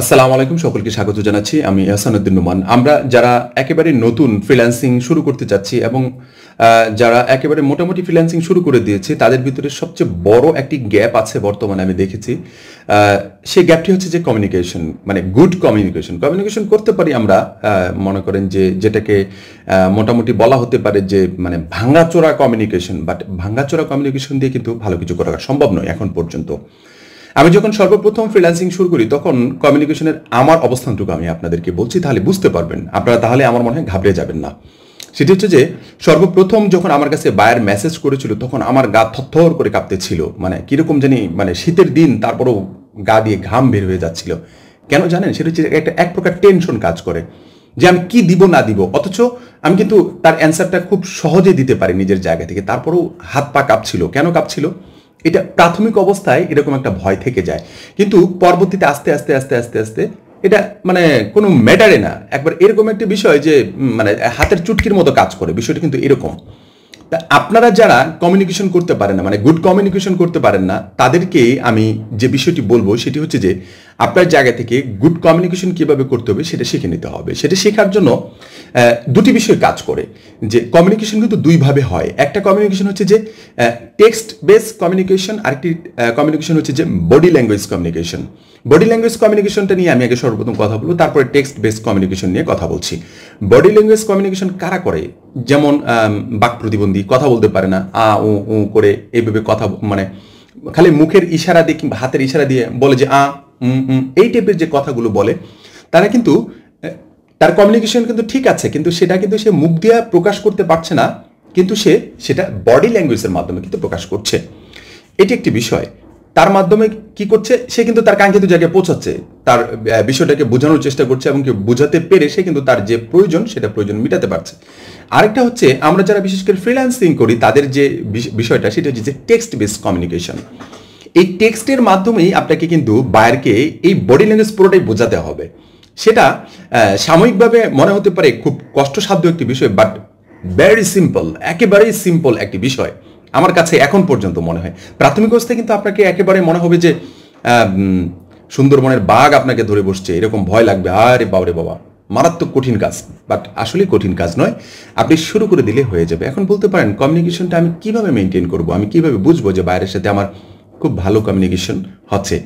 আসসালামু আলাইকুম সকলকে স্বাগত জানাচ্ছি আমি হাসানুদ্দিন রুমান আমরা যারা একেবারে নতুন ফ্রিল্যান্সিং শুরু করতে চাচ্ছি এবং যারা একেবারে মোটামুটি ফ্রিল্যান্সিং শুরু করে দিয়েছে তাদের ভিতরে সবচেয়ে বড় একটি গ্যাপ আছে বর্তমানে আমি দেখেছি সেই গ্যাপটি হচ্ছে যে কমিউনিকেশন মানে গুড কমিউনিকেশন কমিউনিকেশন করতে পারি আমরা মনে করেন যে যেটাকে মোটামুটি বলা হতে পারে যে মানে ভাঙ্গাচোরা কমিউনিকেশন বাট ভাঙ্গাচোরা কমিউনিকেশন দিয়ে কিন্তু ভালো কিছু করা সম্ভব নয় এখন পর্যন্ত আমি যখন সর্বপ্রথম ফ্রিল্যান্সিং শুরু করি তখন কমিউনিকেশনের আমার অবস্থানটুকু আমি আপনাদেরকে বলছি তাহলে বুঝতে পারবেন আপনারা তাহলে আমার মনে হয় ঘাবড়ে যাবেন না সেটি হচ্ছে যে সর্বপ্রথম যখন আমার কাছে বায়ার মেসেজ করেছিল তখন আমার গা থর করে কাঁপতে ছিল মানে কিরকম জানি মানে শীতের দিন তারপরও গা দিয়ে ঘাম বের হয়ে যাচ্ছিল কেন জানেন সেটা হচ্ছে একটা এক প্রকার টেনশন কাজ করে যে আমি কি দিব না দিব অথচ আমি কিন্তু তার অ্যান্সারটা খুব সহজে দিতে পারি নিজের জায়গা থেকে তারপরেও হাত পা কাঁপছিল কেন কাঁপছিল এটা প্রাথমিক অবস্থায় এরকম একটা ভয় থেকে যায় কিন্তু পরবর্তীতে আস্তে আস্তে আস্তে আস্তে আস্তে এটা মানে কোনো ম্যাটারে না একবার এরকম একটি বিষয় যে মানে হাতের চুটকির মতো কাজ করে বিষয়টা কিন্তু এরকম তা আপনারা যারা কমিউনিকেশন করতে পারেন না মানে গুড কমিউনিকেশন করতে পারেন না তাদেরকে আমি যে বিষয়টি বলবো সেটি হচ্ছে যে আপনার জায়গা থেকে গুড কমিউনিকেশন কিভাবে করতে হবে সেটা শিখে নিতে হবে সেটা শেখার জন্য দুটি বিষয় কাজ করে যে কমিউনিকেশন কিন্তু দুইভাবে হয় একটা কমিউনিকেশন হচ্ছে যে টেক্সট বেস কমিউনিকেশন আরেকটি কমিউনিকেশন হচ্ছে যে body language communication body language কমিউনিকেশনটা নিয়ে আমি আগে সর্বপ্রথম কথা বলবো তারপরে টেক্সট বেস কমিউনিকেশন নিয়ে কথা বলছি বডি ল্যাঙ্গুয়েজ কমিউনিকেশন কারা করে যেমন বাক প্রতিবন্ধী কথা বলতে পারে না আ ও ও করে এইভাবে কথা মানে খালি মুখের ইশারা দিয়ে কিংবা হাতের ইশারা দিয়ে বলে যে আ এই টাইপের যে কথাগুলো বলে তারা কিন্তু তার কমিউনিকেশন কিন্তু ঠিক আছে কিন্তু সেটা কিন্তু সে মুখ দিয়ে প্রকাশ করতে পারছে না কিন্তু সে সেটা বডি ল্যাঙ্গুয়েজের মাধ্যমে কিন্তু প্রকাশ করছে এটি একটি বিষয় তার মাধ্যমে কি করছে সে কিন্তু তার কাঙ্ক্ষিত জায়গায় পৌঁছাচ্ছে তার বিষয়টাকে বোঝানোর চেষ্টা করছে এবং কেউ বোঝাতে পেরে সে কিন্তু তার যে প্রয়োজন সেটা প্রয়োজন মিটাতে পারছে আরেকটা হচ্ছে আমরা যারা বিশেষ করে ফ্রিল্যান্সিং করি তাদের যে বিষয়টা সেটা হচ্ছে যে টেক্সট বেসড কমিউনিকেশন এই টেক্সটের মাধ্যমেই আপনাকে কিন্তু বায়ারকে এই বডি ল্যাঙ্গুয়েজ পুরোটাই বোঝাতে হবে সেটা সাময়িকভাবে মনে হতে পারে খুব কষ্টসাধ্য একটি বিষয় বাট ভেরি সিম্পল একেবারেই সিম্পল একটি বিষয় আমার কাছে এখন পর্যন্ত মনে হয় প্রাথমিক অবস্থায় কিন্তু আপনাকে একেবারে মনে হবে যে সুন্দরবনের বাঘ আপনাকে ধরে বসছে এরকম ভয় লাগবে আরে বাবরে বাবা মারাত্মক কঠিন কাজ বাট আসলে কঠিন কাজ নয় আপনি শুরু করে দিলে হয়ে যাবে এখন বলতে পারেন কমিউনিকেশনটা আমি কিভাবে মেনটেন করব আমি কিভাবে বুঝবো যে বাইরের সাথে আমার খুব ভালো কমিউনিকেশন হচ্ছে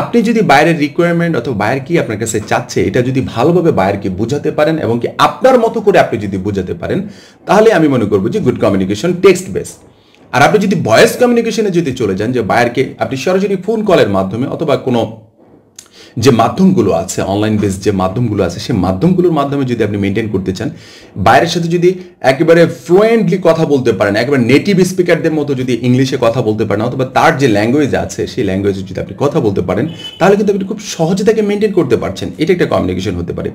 আপনি যদি বাইরের রিকোয়ারমেন্ট অথবা বায়ার কি আপনার কাছে চাচ্ছে এটা যদি ভালোভাবে বাইরকে বোঝাতে পারেন এবং কি আপনার মতো করে আপনি যদি বোঝাতে পারেন তাহলে আমি মনে করবো যে গুড কমিউনিকেশন টেক্সট বেস আর আপনি যদি ভয়েস কমিউনিকেশনে যদি চলে যান যে বাইরকে আপনি সরাসরি ফোন কলের মাধ্যমে অথবা কোনো যে মাধ্যমগুলো আছে অনলাইন বেস যে মাধ্যমগুলো আছে সেই মাধ্যমগুলোর মাধ্যমে যদি আপনি মেনটেন করতে চান বাইরের সাথে যদি একেবারে ফ্লুয়েন্টলি কথা বলতে পারেন একেবারে নেটিভ স্পিকারদের মতো যদি ইংলিশে কথা বলতে পারেন অথবা তার যে ল্যাঙ্গুয়েজ আছে সেই ল্যাঙ্গুয়েজে যদি আপনি কথা বলতে পারেন তাহলে কিন্তু আপনি খুব সহজে তাকে মেনটেন করতে পারছেন এটা একটা কমিউনিকেশন হতে পারে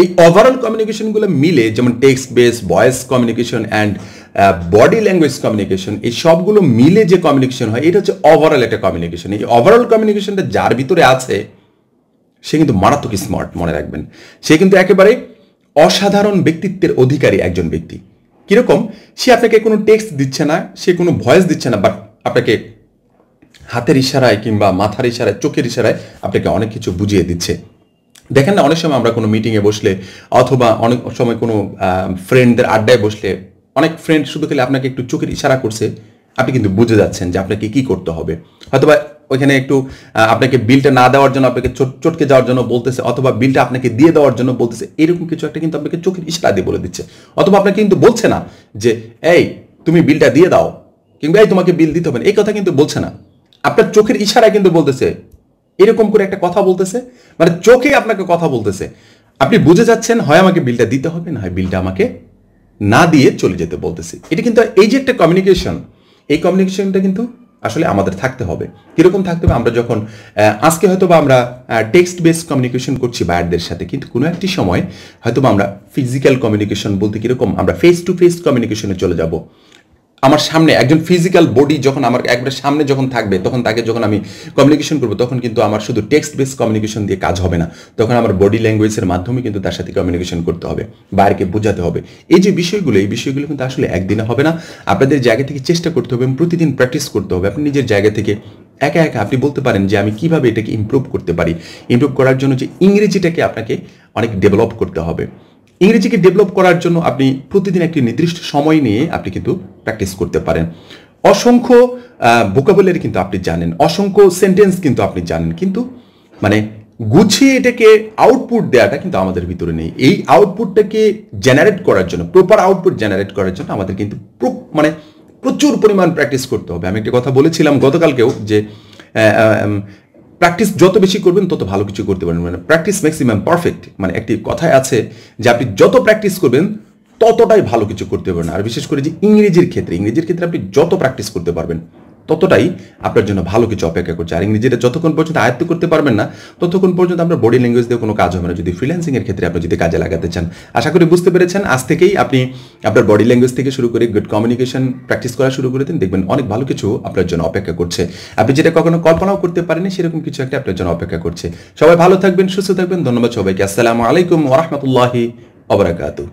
এই ওভারঅল কমিউনিকেশনগুলো মিলে যেমন text base voice communication and body language communication এই সবগুলো মিলে যে কমিউনিকেশন হয় এটা হচ্ছে ওভারঅল একটা কমিউনিকেশন এই ওভারঅল কমিউনিকেশনটা যার ভিতরে আছে সে কিন্তু মারাত্মক স্মার্ট মনে রাখবেন সে কিন্তু একেবারে অসাধারণ ব্যক্তিত্বের অধিকারী একজন ব্যক্তি কিরকম সে আপনাকে কোনো টেক্সট দিচ্ছে না সে কোনো ভয়েস দিচ্ছে না বাট আপনাকে হাতের ইশারায় কিংবা মাথার ইশারায় চোখের ইশারায় আপনাকে অনেক কিছু বুঝিয়ে দিচ্ছে দেখেন না অনেক সময় আমরা কোনো মিটিংয়ে বসলে অথবা অনেক সময় কোনো ফ্রেন্ডদের আড্ডায় বসলে অনেক ফ্রেন্ড শুধু খেলে আপনাকে একটু চোখের ইশারা করছে আপনি কিন্তু বুঝে যাচ্ছেন যে আপনাকে কি করতে হবে হয়তোবা ওইখানে একটু আপনাকে বিলটা না দেওয়ার জন্য আপনাকে চটকে যাওয়ার জন্য বলতেছে অথবা বিলটা আপনাকে দিয়ে দেওয়ার জন্য বলতেছে এরকম কিছু একটা কিন্তু আপনাকে চোখের ইশারা দিয়ে বলে দিচ্ছে অথবা আপনাকে কিন্তু বলছে না যে এই তুমি বিলটা দিয়ে দাও কিংবা এই তোমাকে বিল দিতে হবে এই কথা কিন্তু বলছে না আপনার চোখের ইশারা কিন্তু বলতেছে এরকম করে একটা কথা বলতেছে মানে চোখে আপনাকে কথা বলতেছে আপনি বুঝে যাচ্ছেন হয় আমাকে বিলটা দিতে হবে না হয় বিলটা আমাকে না দিয়ে চলে যেতে বলতেছে এটা কিন্তু এই যে একটা কমিউনিকেশন এই কমিউনিকেশনটা কিন্তু আসলে আমাদের থাকতে হবে কিরকম থাকতে হবে আমরা যখন আজকে হয়তো বা আমরা টেক্সট বেস কমিউনিকেশন করছি বায়ারদের সাথে কিন্তু কোনো একটি সময় হয়তো আমরা ফিজিক্যাল কমিউনিকেশন বলতে কিরকম আমরা ফেস টু ফেস কমিউনিকেশনে চলে যাব আমার সামনে একজন ফিজিক্যাল বডি যখন আমার একবার সামনে যখন থাকবে তখন তাকে যখন আমি কমিউনিকেশন করবো তখন কিন্তু আমার শুধু টেক্সট বেস কমিউনিকেশন দিয়ে কাজ হবে না তখন আমার বডি ল্যাঙ্গুয়েজের মাধ্যমে কিন্তু তার সাথে কমিউনিকেশন করতে হবে বাইরকে বোঝাতে হবে এই যে বিষয়গুলো এই বিষয়গুলো কিন্তু আসলে একদিনে হবে না আপনাদের জায়গা থেকে চেষ্টা করতে হবে এবং প্রতিদিন প্র্যাকটিস করতে হবে আপনি নিজের জায়গা থেকে একা একা আপনি বলতে পারেন যে আমি কিভাবে এটাকে ইমপ্রুভ করতে পারি ইমপ্রুভ করার জন্য যে ইংরেজিটাকে আপনাকে অনেক ডেভেলপ করতে হবে ইংরেজিকে ডেভেলপ করার জন্য আপনি প্রতিদিন একটি নির্দিষ্ট সময় নিয়ে আপনি কিন্তু প্র্যাকটিস করতে পারেন অসংখ্য ভোকাবুলারি কিন্তু আপনি জানেন অসংখ্য সেন্টেন্স কিন্তু আপনি জানেন কিন্তু মানে গুছিয়ে এটাকে আউটপুট দেওয়াটা কিন্তু আমাদের ভিতরে নেই এই আউটপুটটাকে জেনারেট করার জন্য প্রপার আউটপুট জেনারেট করার জন্য আমাদের কিন্তু মানে প্রচুর পরিমাণ প্র্যাকটিস করতে হবে আমি একটা কথা বলেছিলাম গতকালকেও যে প্র্যাকটিস যত বেশি করবেন তত ভালো কিছু করতে পারবেন মানে প্র্যাকটিস ম্যাক্সিমাম পারফেক্ট মানে একটি কথায় আছে যে আপনি যত প্র্যাকটিস করবেন ততটাই ভালো কিছু করতে পারবেন আর বিশেষ করে যে ইংরেজির ক্ষেত্রে ইংরেজির ক্ষেত্রে আপনি যত প্র্যাকটিস করতে পারবেন ততটাই আপনার জন্য ভালো কিছু অপেক্ষা করছে আর ইংরেজিটা যতক্ষণ পর্যন্ত আয়ত্ত করতে পারবেন না ততক্ষণ পর্যন্ত আপনার বডি ল্যাঙ্গুয়েজ দিয়ে কোনো কাজ হবে না যদি ফ্রিল্যান্সিং এর ক্ষেত্রে আপনি যদি কাজে লাগাতে চান আশা করি বুঝতে পেরেছেন আজ থেকেই আপনি আপনার বডি ল্যাঙ্গুয়েজ থেকে শুরু করে গুড কমিউনিকেশন প্র্যাকটিস করা শুরু করে দিন দেখবেন অনেক ভালো কিছু আপনার জন্য অপেক্ষা করছে আপনি যেটা কখনো কল্পনাও করতে পারেনি সেরকম কিছু একটা আপনার জন্য অপেক্ষা করছে সবাই ভালো থাকবেন সুস্থ থাকবেন ধন্যবাদ সবাইকে আসসালামু আলাইকুম ওরহমতুল্লাহি অবরাকাতু